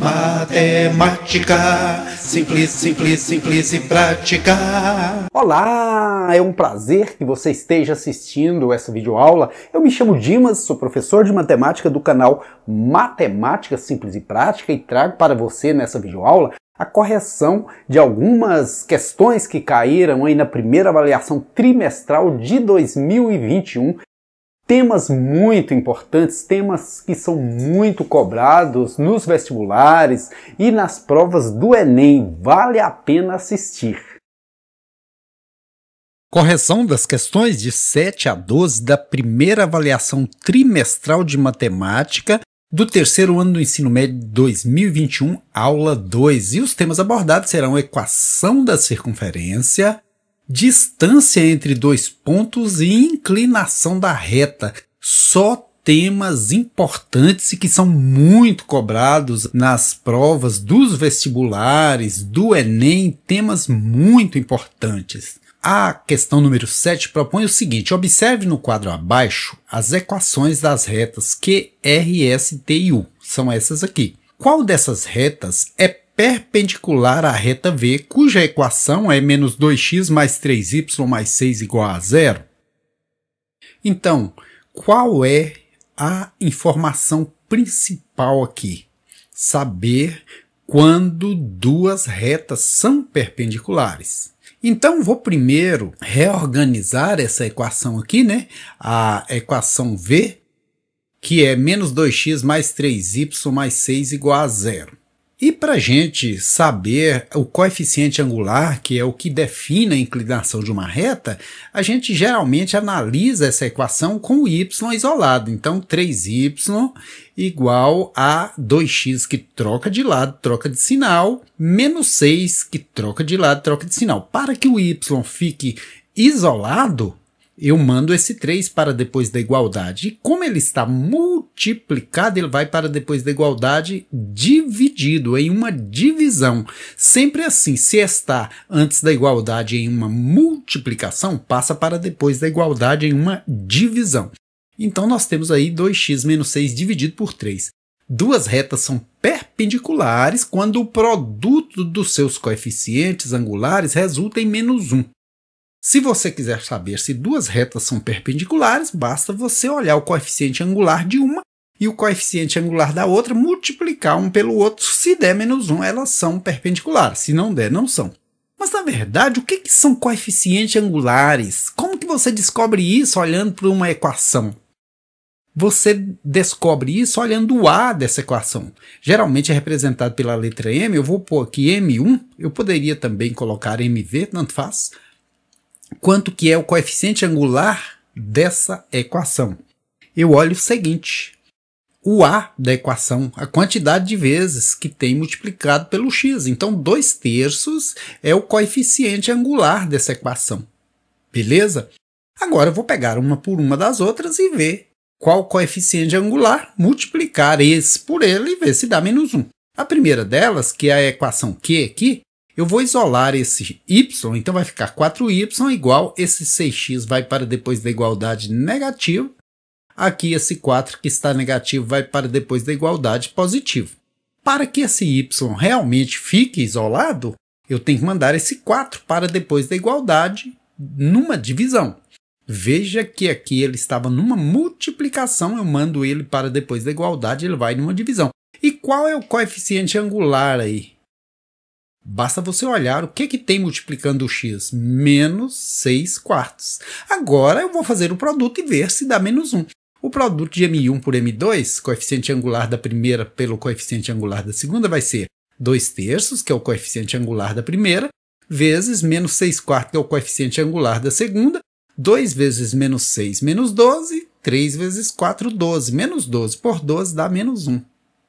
Matemática, simples, simples, simples e prática. Olá, é um prazer que você esteja assistindo essa videoaula. Eu me chamo Dimas, sou professor de matemática do canal Matemática Simples e Prática e trago para você nessa videoaula a correção de algumas questões que caíram aí na primeira avaliação trimestral de 2021 temas muito importantes, temas que são muito cobrados nos vestibulares e nas provas do Enem. Vale a pena assistir. Correção das questões de 7 a 12 da primeira avaliação trimestral de matemática do terceiro ano do ensino médio 2021, aula 2. E os temas abordados serão equação da circunferência, distância entre dois pontos e inclinação da reta. Só temas importantes e que são muito cobrados nas provas dos vestibulares, do Enem, temas muito importantes. A questão número 7 propõe o seguinte: observe no quadro abaixo as equações das retas Q, R, S, T e U. São essas aqui. Qual dessas retas é perpendicular à reta V, cuja equação é menos 2x mais 3y mais 6 igual a zero. Então, qual é a informação principal aqui? Saber quando duas retas são perpendiculares. Então, vou primeiro reorganizar essa equação aqui, né? A equação V, que é menos 2x mais 3y mais 6 igual a zero. E para a gente saber o coeficiente angular, que é o que define a inclinação de uma reta, a gente geralmente analisa essa equação com o y isolado. Então, 3y igual a 2x que troca de lado, troca de sinal, menos 6 que troca de lado, troca de sinal. Para que o y fique isolado, eu mando esse 3 para depois da igualdade. E como ele está multiplicado, ele vai para depois da igualdade dividido em uma divisão. Sempre assim, se está antes da igualdade em uma multiplicação, passa para depois da igualdade em uma divisão. Então nós temos aí 2x menos 6 dividido por 3. Duas retas são perpendiculares quando o produto dos seus coeficientes angulares resulta em menos 1. Se você quiser saber se duas retas são perpendiculares, basta você olhar o coeficiente angular de uma e o coeficiente angular da outra, multiplicar um pelo outro. Se der menos 1, um, elas são perpendiculares. Se não der, não são. Mas na verdade, o que, que são coeficientes angulares? Como que você descobre isso olhando para uma equação? Você descobre isso olhando o A dessa equação. Geralmente é representado pela letra M, eu vou pôr aqui M1, eu poderia também colocar MV, tanto faz quanto que é o coeficiente angular dessa equação. Eu olho o seguinte, o A da equação, a quantidade de vezes que tem multiplicado pelo x. Então, 2 terços é o coeficiente angular dessa equação. Beleza? Agora eu vou pegar uma por uma das outras e ver qual coeficiente angular, multiplicar esse por ele e ver se dá menos 1. A primeira delas, que é a equação Q aqui, eu vou isolar esse y, então vai ficar 4y igual, esse 6x vai para depois da igualdade negativo. aqui esse 4 que está negativo vai para depois da igualdade positivo. Para que esse y realmente fique isolado, eu tenho que mandar esse 4 para depois da igualdade numa divisão. Veja que aqui ele estava numa multiplicação, eu mando ele para depois da igualdade, ele vai numa divisão. E qual é o coeficiente angular aí? Basta você olhar o que, que tem multiplicando o x, menos 6 quartos. Agora eu vou fazer o produto e ver se dá menos 1. O produto de m1 por m2, coeficiente angular da primeira pelo coeficiente angular da segunda, vai ser 2 terços, que é o coeficiente angular da primeira, vezes menos 6 quartos, que é o coeficiente angular da segunda, 2 vezes menos 6, menos 12, 3 vezes 4, 12. Menos 12 por 12 dá menos 1.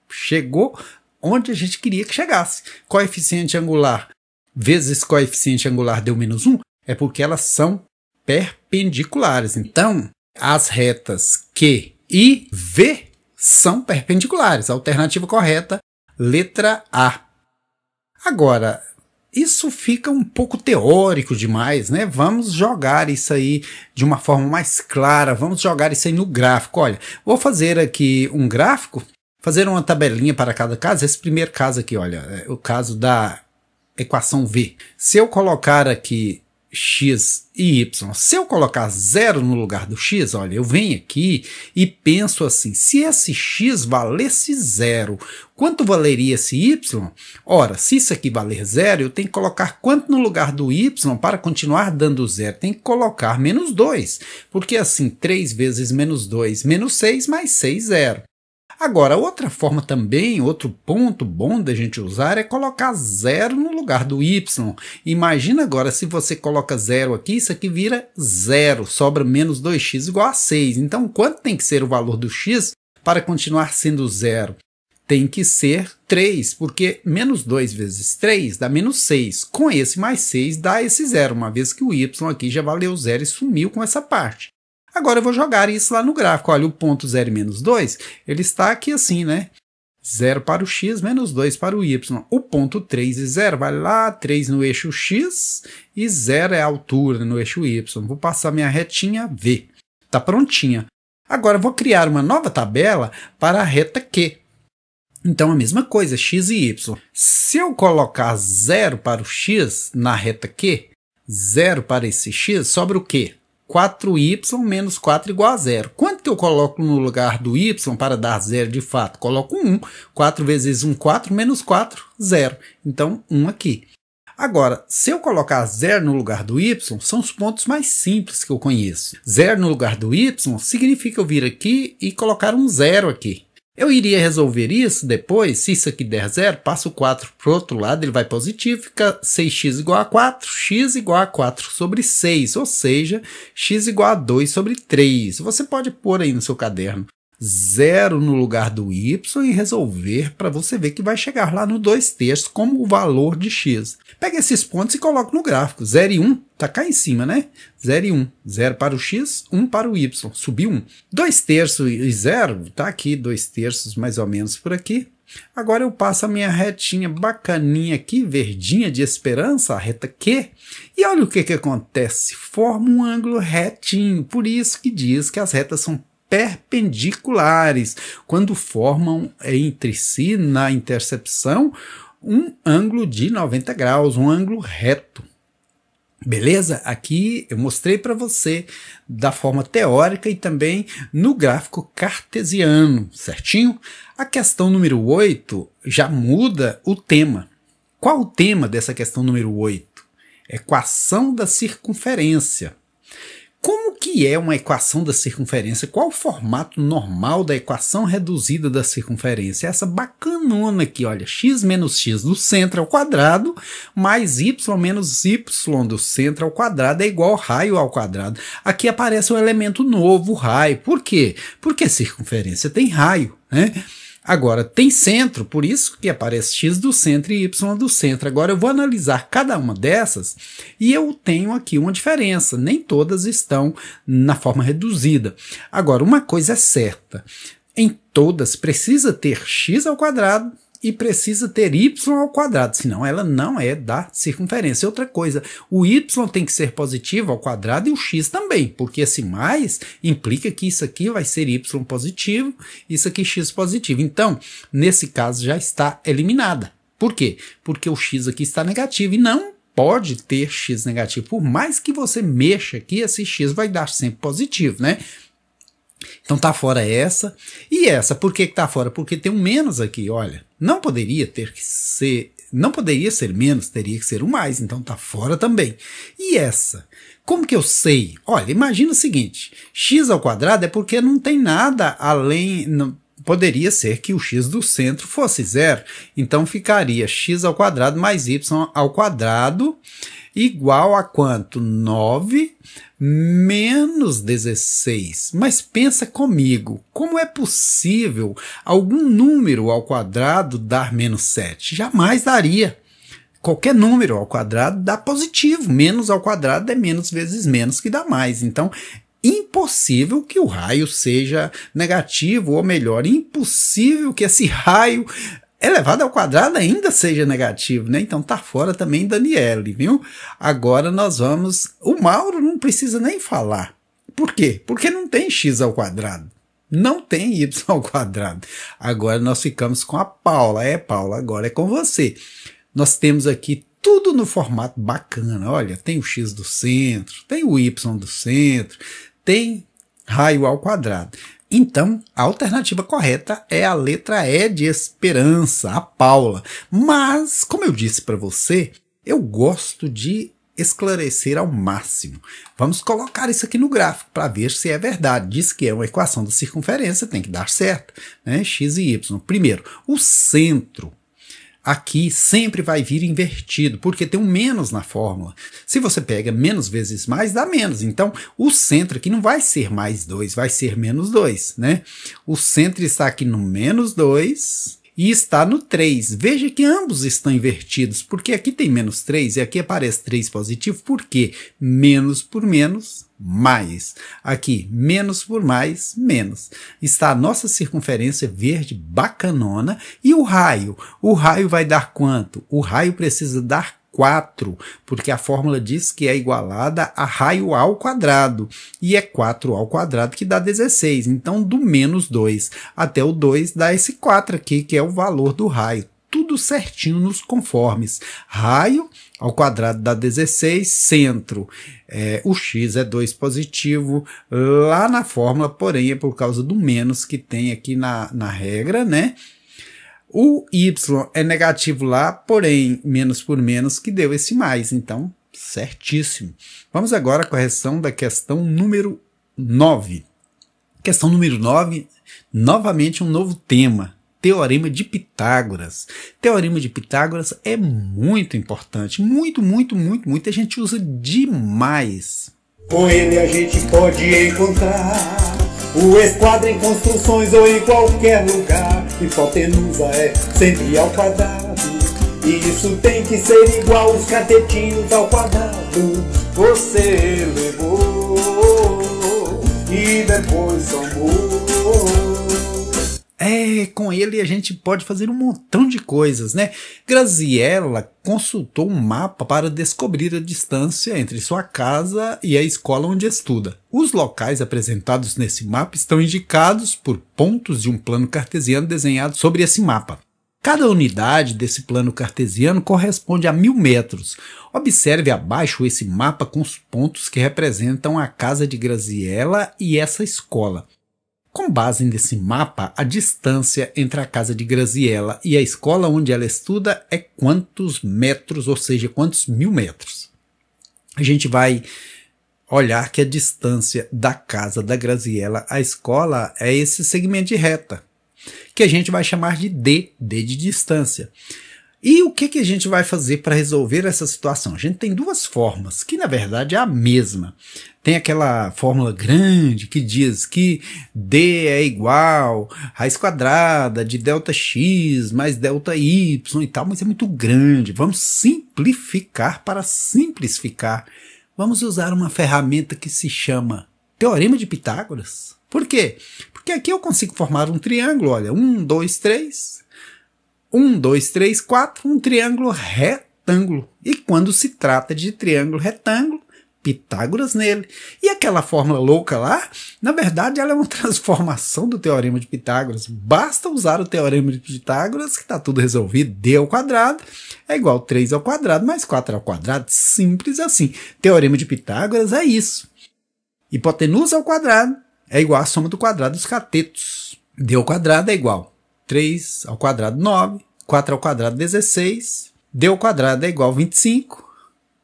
Chegou onde a gente queria que chegasse. Coeficiente angular vezes coeficiente angular deu menos 1 é porque elas são perpendiculares. Então, as retas Q e V são perpendiculares. Alternativa correta, letra A. Agora, isso fica um pouco teórico demais, né? Vamos jogar isso aí de uma forma mais clara, vamos jogar isso aí no gráfico. Olha, vou fazer aqui um gráfico fazer uma tabelinha para cada caso. Esse primeiro caso aqui, olha, é o caso da equação V. Se eu colocar aqui x e y, se eu colocar zero no lugar do x, olha, eu venho aqui e penso assim, se esse x valesse zero, quanto valeria esse y? Ora, se isso aqui valer zero, eu tenho que colocar quanto no lugar do y para continuar dando zero? Tem que colocar menos 2, porque assim, 3 vezes menos 2, menos 6, mais 6, zero. Agora, outra forma também, outro ponto bom da gente usar é colocar zero no lugar do y. Imagina agora se você coloca zero aqui, isso aqui vira zero, sobra menos 2x igual a 6. Então, quanto tem que ser o valor do x para continuar sendo zero? Tem que ser 3, porque menos 2 vezes 3 dá menos 6. Com esse mais 6 dá esse zero, uma vez que o y aqui já valeu zero e sumiu com essa parte. Agora eu vou jogar isso lá no gráfico. Olha, o ponto 0 e menos 2, ele está aqui assim, né? 0 para o x, menos 2 para o y. O ponto 3 e 0 vai lá, 3 no eixo x e 0 é a altura no eixo y. Vou passar minha retinha V. Está prontinha. Agora eu vou criar uma nova tabela para a reta Q. Então a mesma coisa, x e y. Se eu colocar 0 para o x na reta Q, 0 para esse x, sobra o quê? 4y menos 4 igual a zero. Quanto que eu coloco no lugar do y para dar zero de fato? Coloco 1. 4 vezes 1, 4, menos 4, zero. Então, 1 aqui. Agora, se eu colocar zero no lugar do y, são os pontos mais simples que eu conheço. Zero no lugar do y significa eu vir aqui e colocar um zero aqui. Eu iria resolver isso depois, se isso aqui der zero, passo o 4 para o outro lado, ele vai positivo, fica 6x igual a 4, x igual a 4 sobre 6, ou seja, x igual a 2 sobre 3. Você pode pôr aí no seu caderno zero no lugar do y e resolver para você ver que vai chegar lá no 2 terços como o valor de x. Pega esses pontos e coloca no gráfico. 0 e 1 um, tá cá em cima, né? 0 e 1. Um. 0 para o x, 1 um para o y. Subiu 1. 2 terços e 0 tá aqui, 2 terços mais ou menos por aqui. Agora eu passo a minha retinha bacaninha aqui, verdinha de esperança, a reta Q, e olha o que, que acontece, forma um ângulo retinho, por isso que diz que as retas são perpendiculares, quando formam entre si na intercepção um ângulo de 90 graus, um ângulo reto. Beleza? Aqui eu mostrei para você da forma teórica e também no gráfico cartesiano, certinho? A questão número 8 já muda o tema. Qual o tema dessa questão número 8? Equação da circunferência que é uma equação da circunferência? Qual o formato normal da equação reduzida da circunferência? Essa bacanona aqui, olha, x menos x do centro ao quadrado, mais y menos y do centro ao quadrado é igual ao raio ao quadrado. Aqui aparece um elemento novo, raio. Por quê? Porque circunferência tem raio, né? Agora, tem centro, por isso que aparece x do centro e y do centro. Agora, eu vou analisar cada uma dessas e eu tenho aqui uma diferença. Nem todas estão na forma reduzida. Agora, uma coisa é certa. Em todas precisa ter x ao quadrado e precisa ter y ao quadrado, senão ela não é da circunferência. Outra coisa, o y tem que ser positivo ao quadrado e o x também, porque esse assim mais implica que isso aqui vai ser y positivo, isso aqui x positivo. Então, nesse caso já está eliminada. Por quê? Porque o x aqui está negativo e não pode ter x negativo. Por mais que você mexa aqui, esse x vai dar sempre positivo, né? Então tá fora essa. E essa, por que, que tá fora? Porque tem um menos aqui, olha. Não poderia ter que ser. Não poderia ser menos, teria que ser um mais, então tá fora também. E essa? Como que eu sei? Olha, imagina o seguinte: x ao quadrado é porque não tem nada além. Não, poderia ser que o x do centro fosse zero. Então ficaria x ao quadrado mais y ao quadrado igual a quanto? 9 menos 16. Mas pensa comigo, como é possível algum número ao quadrado dar menos 7? Jamais daria. Qualquer número ao quadrado dá positivo, menos ao quadrado é menos vezes menos que dá mais. Então, impossível que o raio seja negativo, ou melhor, impossível que esse raio elevado ao quadrado ainda seja negativo, né? Então tá fora também Daniele, viu? Agora nós vamos. O Mauro não precisa nem falar. Por quê? Porque não tem x ao quadrado. Não tem y ao quadrado. Agora nós ficamos com a Paula. É, Paula, agora é com você. Nós temos aqui tudo no formato bacana. Olha, tem o x do centro, tem o y do centro, tem raio ao quadrado. Então, a alternativa correta é a letra E de Esperança, a Paula. Mas, como eu disse para você, eu gosto de esclarecer ao máximo. Vamos colocar isso aqui no gráfico para ver se é verdade. Diz que é uma equação da circunferência, tem que dar certo, né? x e y. Primeiro, o centro aqui sempre vai vir invertido, porque tem um menos na fórmula. Se você pega menos vezes mais, dá menos. Então, o centro aqui não vai ser mais 2, vai ser menos 2, né? O centro está aqui no menos 2, e está no 3. Veja que ambos estão invertidos, porque aqui tem menos 3 e aqui aparece 3 positivo, porque menos por menos, mais. Aqui, menos por mais, menos. Está a nossa circunferência verde bacanona e o raio. O raio vai dar quanto? O raio precisa dar 4, porque a fórmula diz que é igualada a raio ao quadrado, e é 4 ao quadrado que dá 16, então do menos 2 até o 2 dá esse 4 aqui, que é o valor do raio, tudo certinho nos conformes, raio ao quadrado dá 16, centro, é, o x é 2 positivo, lá na fórmula, porém é por causa do menos que tem aqui na, na regra, né, o Y é negativo lá, porém, menos por menos, que deu esse mais. Então, certíssimo. Vamos agora à correção da questão número 9. Questão número 9, novamente um novo tema. Teorema de Pitágoras. Teorema de Pitágoras é muito importante. Muito, muito, muito, muito. A gente usa demais. Com ele a gente pode encontrar o esquadro em construções ou em qualquer lugar que só tenusa é sempre ao quadrado. E isso tem que ser igual os catetinhos ao quadrado. Você levou e depois somou. É, com ele a gente pode fazer um montão de coisas, né? Graziella consultou um mapa para descobrir a distância entre sua casa e a escola onde estuda. Os locais apresentados nesse mapa estão indicados por pontos de um plano cartesiano desenhado sobre esse mapa. Cada unidade desse plano cartesiano corresponde a mil metros. Observe abaixo esse mapa com os pontos que representam a casa de Graziella e essa escola. Com base nesse mapa, a distância entre a casa de Graziella e a escola onde ela estuda é quantos metros, ou seja, quantos mil metros. A gente vai olhar que a distância da casa da Graziella à escola é esse segmento de reta, que a gente vai chamar de D, D de distância. E o que, que a gente vai fazer para resolver essa situação? A gente tem duas formas, que na verdade é a mesma. Tem aquela fórmula grande que diz que D é igual raiz quadrada de delta x mais delta y e tal, mas é muito grande. Vamos simplificar para simplificar. Vamos usar uma ferramenta que se chama Teorema de Pitágoras. Por quê? Porque aqui eu consigo formar um triângulo, olha, um, dois, três, 1, 2, 3, 4, um triângulo retângulo. E quando se trata de triângulo retângulo, Pitágoras nele. E aquela fórmula louca lá, na verdade, ela é uma transformação do teorema de Pitágoras. Basta usar o teorema de Pitágoras que está tudo resolvido. D ao quadrado é igual 3 ao quadrado mais 4 ao quadrado. Simples assim. Teorema de Pitágoras é isso. Hipotenusa ao quadrado é igual à soma do quadrado dos catetos. D ao quadrado é igual 3 ao quadrado, 9. 4 ao quadrado, 16. D ao quadrado é igual a 25.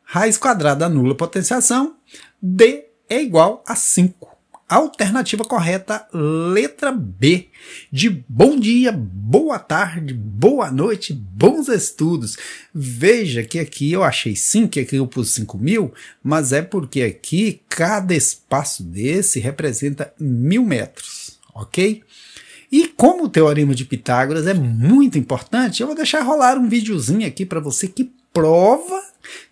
Raiz quadrada anula a potenciação. D é igual a 5. Alternativa correta, letra B. De bom dia, boa tarde, boa noite, bons estudos. Veja que aqui eu achei 5, que aqui eu pus 5 mil, mas é porque aqui cada espaço desse representa mil metros, ok? E como o teorema de Pitágoras é muito importante, eu vou deixar rolar um videozinho aqui para você que prova,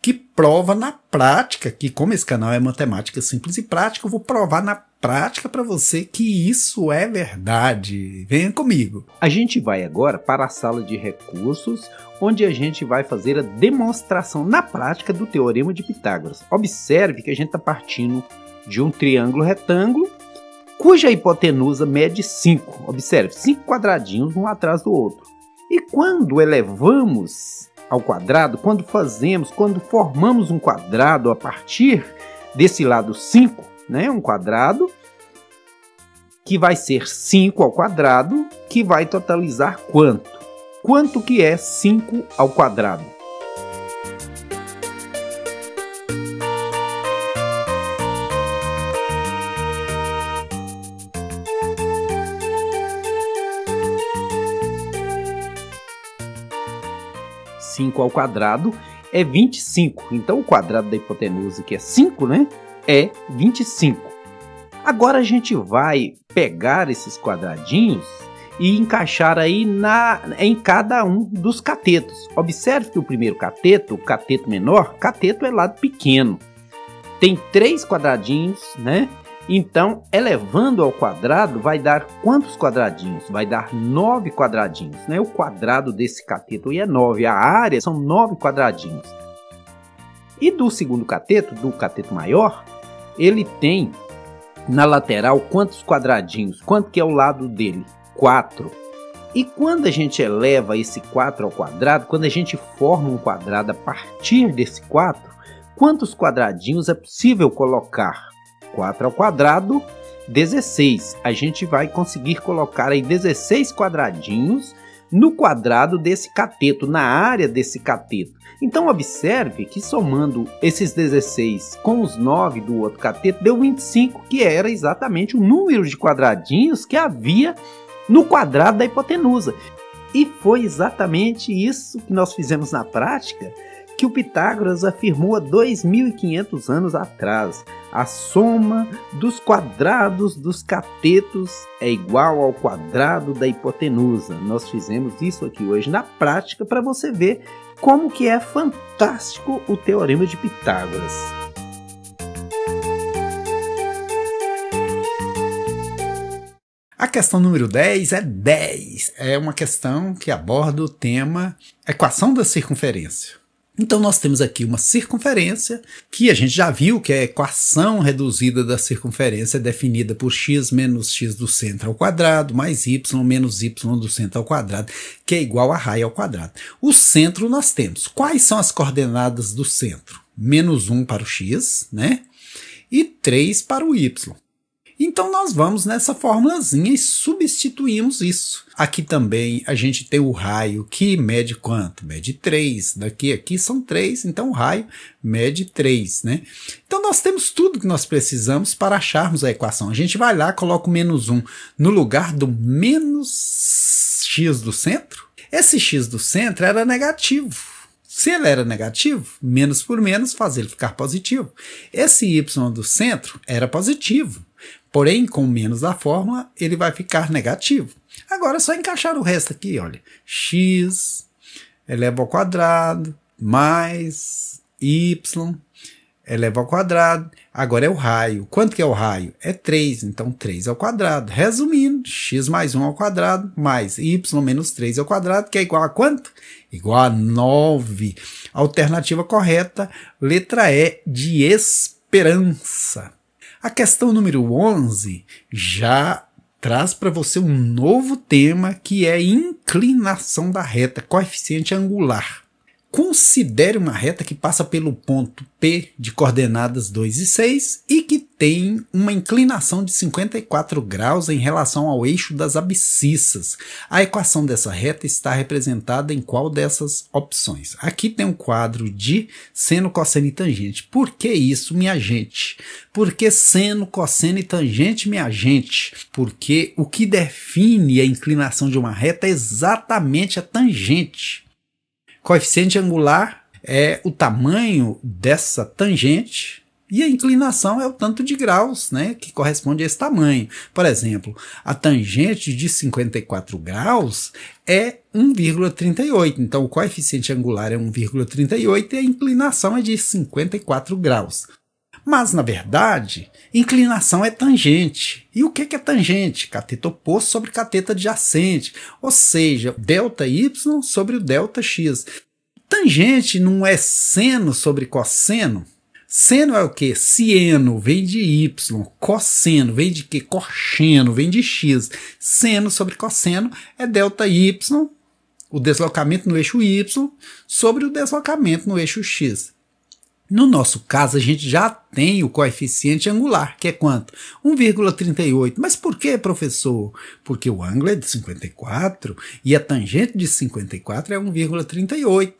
que prova na prática, que como esse canal é matemática simples e prática, eu vou provar na prática para você que isso é verdade. Venha comigo. A gente vai agora para a sala de recursos, onde a gente vai fazer a demonstração na prática do teorema de Pitágoras. Observe que a gente está partindo de um triângulo retângulo cuja hipotenusa mede 5. Observe, 5 quadradinhos um atrás do outro. E quando elevamos ao quadrado, quando fazemos, quando formamos um quadrado a partir desse lado 5, né, um quadrado que vai ser 5 ao quadrado, que vai totalizar quanto? Quanto que é 5 ao quadrado? 5 ao quadrado é 25. Então o quadrado da hipotenusa, que é 5, né? É 25. Agora a gente vai pegar esses quadradinhos e encaixar aí na, em cada um dos catetos. Observe que o primeiro cateto, o cateto menor, cateto é lado pequeno. Tem três quadradinhos, né? Então, elevando ao quadrado, vai dar quantos quadradinhos? Vai dar 9 quadradinhos. Né? O quadrado desse cateto é 9. A área são 9 quadradinhos. E do segundo cateto, do cateto maior, ele tem na lateral quantos quadradinhos? Quanto que é o lado dele? 4. E quando a gente eleva esse 4 ao quadrado, quando a gente forma um quadrado a partir desse 4, quantos quadradinhos é possível colocar? 4 ao quadrado, 16. A gente vai conseguir colocar aí 16 quadradinhos no quadrado desse cateto, na área desse cateto. Então observe que somando esses 16 com os 9 do outro cateto deu 25, que era exatamente o número de quadradinhos que havia no quadrado da hipotenusa. E foi exatamente isso que nós fizemos na prática que o Pitágoras afirmou há 2500 anos atrás. A soma dos quadrados dos catetos é igual ao quadrado da hipotenusa. Nós fizemos isso aqui hoje na prática para você ver como que é fantástico o teorema de Pitágoras. A questão número 10 é 10. É uma questão que aborda o tema equação da circunferência. Então nós temos aqui uma circunferência, que a gente já viu que é a equação reduzida da circunferência definida por x menos x do centro ao quadrado, mais y menos y do centro ao quadrado, que é igual a raio ao quadrado. O centro nós temos. Quais são as coordenadas do centro? Menos 1 para o x, né? E 3 para o y. Então nós vamos nessa formulazinha e substituímos isso. Aqui também a gente tem o raio que mede quanto? Mede 3. Daqui aqui são 3, então o raio mede 3, né? Então nós temos tudo que nós precisamos para acharmos a equação. A gente vai lá, coloca o menos 1 no lugar do menos x do centro. Esse x do centro era negativo. Se ele era negativo, menos por menos faz ele ficar positivo. Esse y do centro era positivo. Porém, com menos da fórmula, ele vai ficar negativo. Agora é só encaixar o resto aqui, olha. x eleva ao quadrado mais y eleva ao quadrado. Agora é o raio. Quanto que é o raio? É 3, então 3 ao quadrado. Resumindo, x mais 1 ao quadrado mais y menos 3 ao quadrado, que é igual a quanto? Igual a 9. Alternativa correta, letra E de esperança. A questão número 11 já traz para você um novo tema que é inclinação da reta, coeficiente angular. Considere uma reta que passa pelo ponto P de coordenadas 2 e 6 e que tem uma inclinação de 54 graus em relação ao eixo das abscissas. A equação dessa reta está representada em qual dessas opções? Aqui tem um quadro de seno, cosseno e tangente. Por que isso, minha gente? Porque seno, cosseno e tangente, minha gente? Porque o que define a inclinação de uma reta é exatamente a tangente. Coeficiente angular é o tamanho dessa tangente e a inclinação é o tanto de graus né, que corresponde a esse tamanho. Por exemplo, a tangente de 54 graus é 1,38. Então, o coeficiente angular é 1,38 e a inclinação é de 54 graus. Mas, na verdade, inclinação é tangente. E o que é tangente? Cateta oposto sobre cateta adjacente, ou seja, delta y sobre o delta x. Tangente não é seno sobre cosseno? Seno é o que? Sieno vem de y, cosseno vem de que? Cosseno vem de x. Seno sobre cosseno é delta y, o deslocamento no eixo y sobre o deslocamento no eixo x. No nosso caso, a gente já tem o coeficiente angular, que é quanto? 1,38. Mas por que, professor? Porque o ângulo é de 54 e a tangente de 54 é 1,38.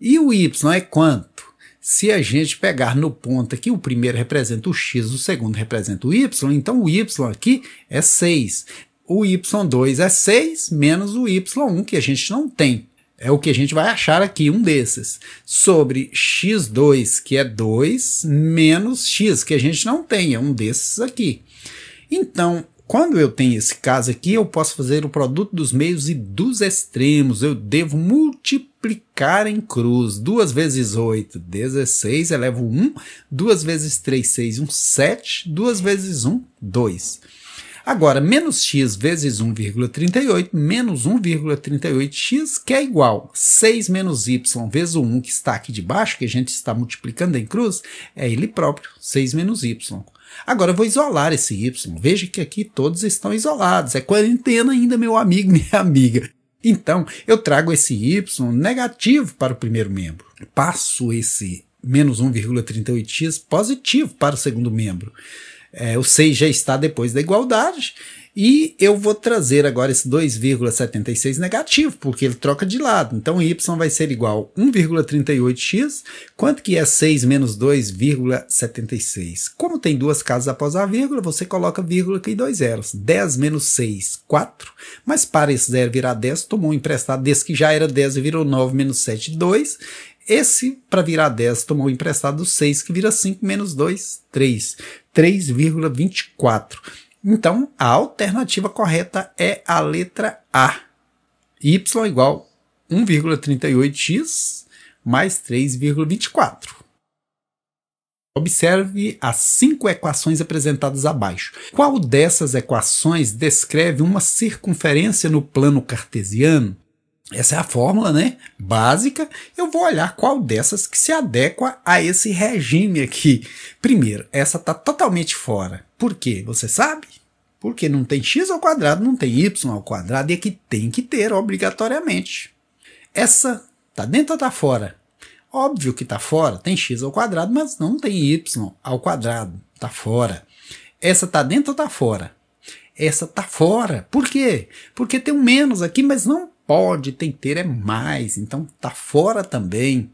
E o y é quanto? Se a gente pegar no ponto aqui, o primeiro representa o x, o segundo representa o y, então o y aqui é 6. O y2 é 6 menos o y1, que a gente não tem é o que a gente vai achar aqui, um desses, sobre x2, que é 2, menos x, que a gente não tem, é um desses aqui. Então, quando eu tenho esse caso aqui, eu posso fazer o produto dos meios e dos extremos. Eu devo multiplicar em cruz. 2 vezes 8, 16, elevo 1. 2 vezes 3, 6, 1, 7. 2 vezes 1, 2. Agora, menos x vezes 1,38 menos 1,38x, que é igual 6 menos y vezes o 1, que está aqui debaixo, que a gente está multiplicando em cruz, é ele próprio, 6 menos y. Agora eu vou isolar esse y. Veja que aqui todos estão isolados. É quarentena ainda, meu amigo, minha amiga. Então, eu trago esse y negativo para o primeiro membro. Passo esse menos 1,38x positivo para o segundo membro. É, o 6 já está depois da igualdade. E eu vou trazer agora esse 2,76 negativo, porque ele troca de lado. Então, y vai ser igual a 1,38x. Quanto que é 6 menos 2,76? Como tem duas casas após a vírgula, você coloca vírgula aqui e dois zeros. 10 menos 6, 4. Mas para esse zero virar 10, tomou um emprestado desse que já era 10 e virou 9 menos 7, 2. Esse, para virar 10, tomou emprestado 6, que vira 5 menos 2, 3. 3,24. Então, a alternativa correta é a letra A. Y igual 1,38x mais 3,24. Observe as cinco equações apresentadas abaixo. Qual dessas equações descreve uma circunferência no plano cartesiano essa é a fórmula, né? Básica. Eu vou olhar qual dessas que se adequa a esse regime aqui. Primeiro, essa tá totalmente fora. Por quê? Você sabe? Porque não tem x ao quadrado, não tem y ao quadrado e aqui tem que ter obrigatoriamente. Essa tá dentro ou tá fora? Óbvio que tá fora, tem x ao quadrado, mas não tem y ao quadrado, tá fora. Essa tá dentro ou tá fora? Essa tá fora. Por quê? Porque tem um menos aqui, mas não pode, tem que ter é mais, então tá fora também.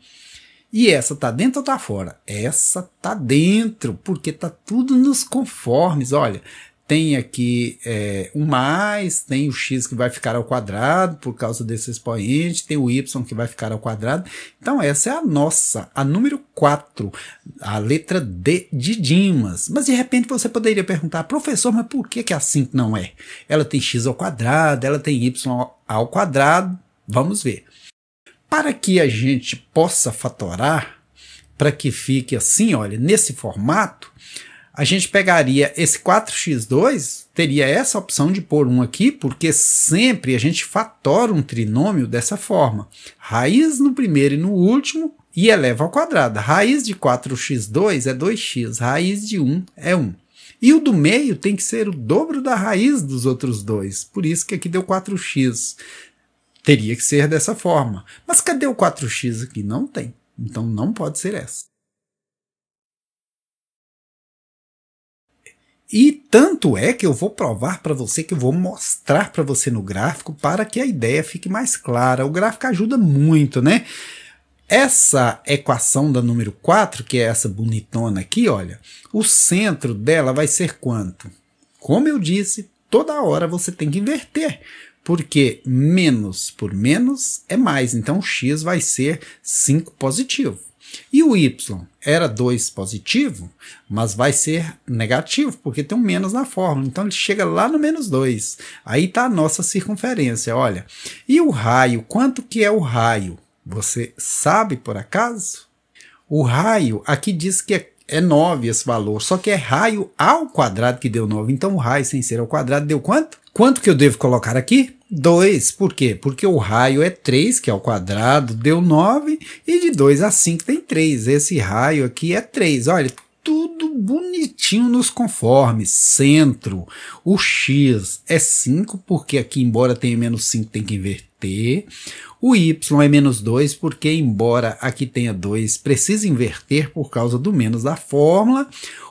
E essa tá dentro ou tá fora? Essa tá dentro, porque tá tudo nos conformes. Olha, tem aqui é, um mais, tem o x que vai ficar ao quadrado por causa desse expoente, tem o y que vai ficar ao quadrado. Então, essa é a nossa, a número 4, a letra D de Dimas. Mas, de repente, você poderia perguntar, professor, mas por que, que é a assim 5 não é? Ela tem x ao quadrado, ela tem y ao quadrado. Vamos ver. Para que a gente possa fatorar, para que fique assim, olha, nesse formato, a gente pegaria esse 4x2, teria essa opção de pôr 1 aqui, porque sempre a gente fatora um trinômio dessa forma. Raiz no primeiro e no último e eleva ao quadrado. Raiz de 4x2 é 2x, raiz de 1 é 1. E o do meio tem que ser o dobro da raiz dos outros dois, por isso que aqui deu 4x. Teria que ser dessa forma. Mas cadê o 4x aqui? Não tem. Então não pode ser essa. E tanto é que eu vou provar para você, que eu vou mostrar para você no gráfico para que a ideia fique mais clara. O gráfico ajuda muito, né? Essa equação da número 4, que é essa bonitona aqui, olha, o centro dela vai ser quanto? Como eu disse, toda hora você tem que inverter, porque menos por menos é mais, então x vai ser 5 positivo. E o y era 2 positivo, mas vai ser negativo, porque tem um menos na fórmula. Então ele chega lá no menos 2. Aí está a nossa circunferência, olha. E o raio, quanto que é o raio? Você sabe por acaso? O raio aqui diz que é é 9 esse valor, só que é raio ao quadrado que deu 9. Então o raio sem ser ao quadrado deu quanto? Quanto que eu devo colocar aqui? 2. Por quê? Porque o raio é 3, que ao é quadrado deu 9, e de 2 a 5 tem 3. Esse raio aqui é 3. Olha, tudo bonitinho nos conformes. Centro, o x é 5, porque aqui, embora tenha menos 5, tem que inverter. O y é menos 2, porque, embora aqui tenha 2, precisa inverter por causa do menos da fórmula.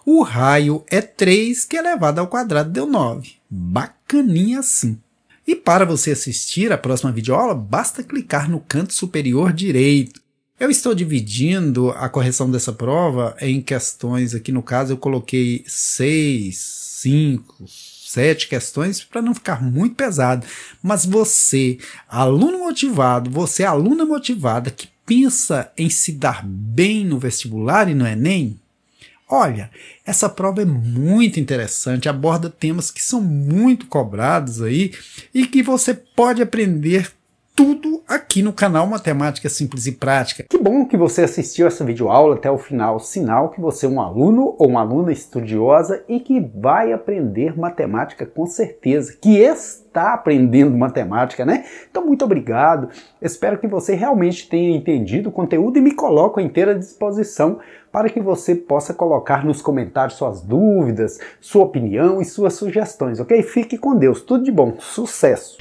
O raio é 3, que elevado é ao quadrado deu 9. Bacaninha assim. E para você assistir a próxima videoaula, basta clicar no canto superior direito. Eu estou dividindo a correção dessa prova em questões, aqui no caso eu coloquei 6, 5, sete questões para não ficar muito pesado. Mas você, aluno motivado, você, aluna motivada que pensa em se dar bem no vestibular e no Enem, Olha, essa prova é muito interessante, aborda temas que são muito cobrados aí e que você pode aprender tudo aqui no canal Matemática Simples e Prática. Que bom que você assistiu essa videoaula até o final, sinal que você é um aluno ou uma aluna estudiosa e que vai aprender matemática com certeza, que está aprendendo matemática, né? Então muito obrigado, espero que você realmente tenha entendido o conteúdo e me coloco à inteira disposição para que você possa colocar nos comentários suas dúvidas, sua opinião e suas sugestões, ok? Fique com Deus, tudo de bom, sucesso!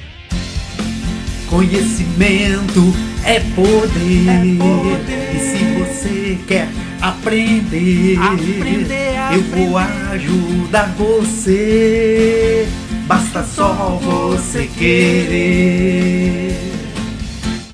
Conhecimento é poder. é poder. E se você quer aprender, aprender, aprender. eu vou ajudar você. Basta só você querer.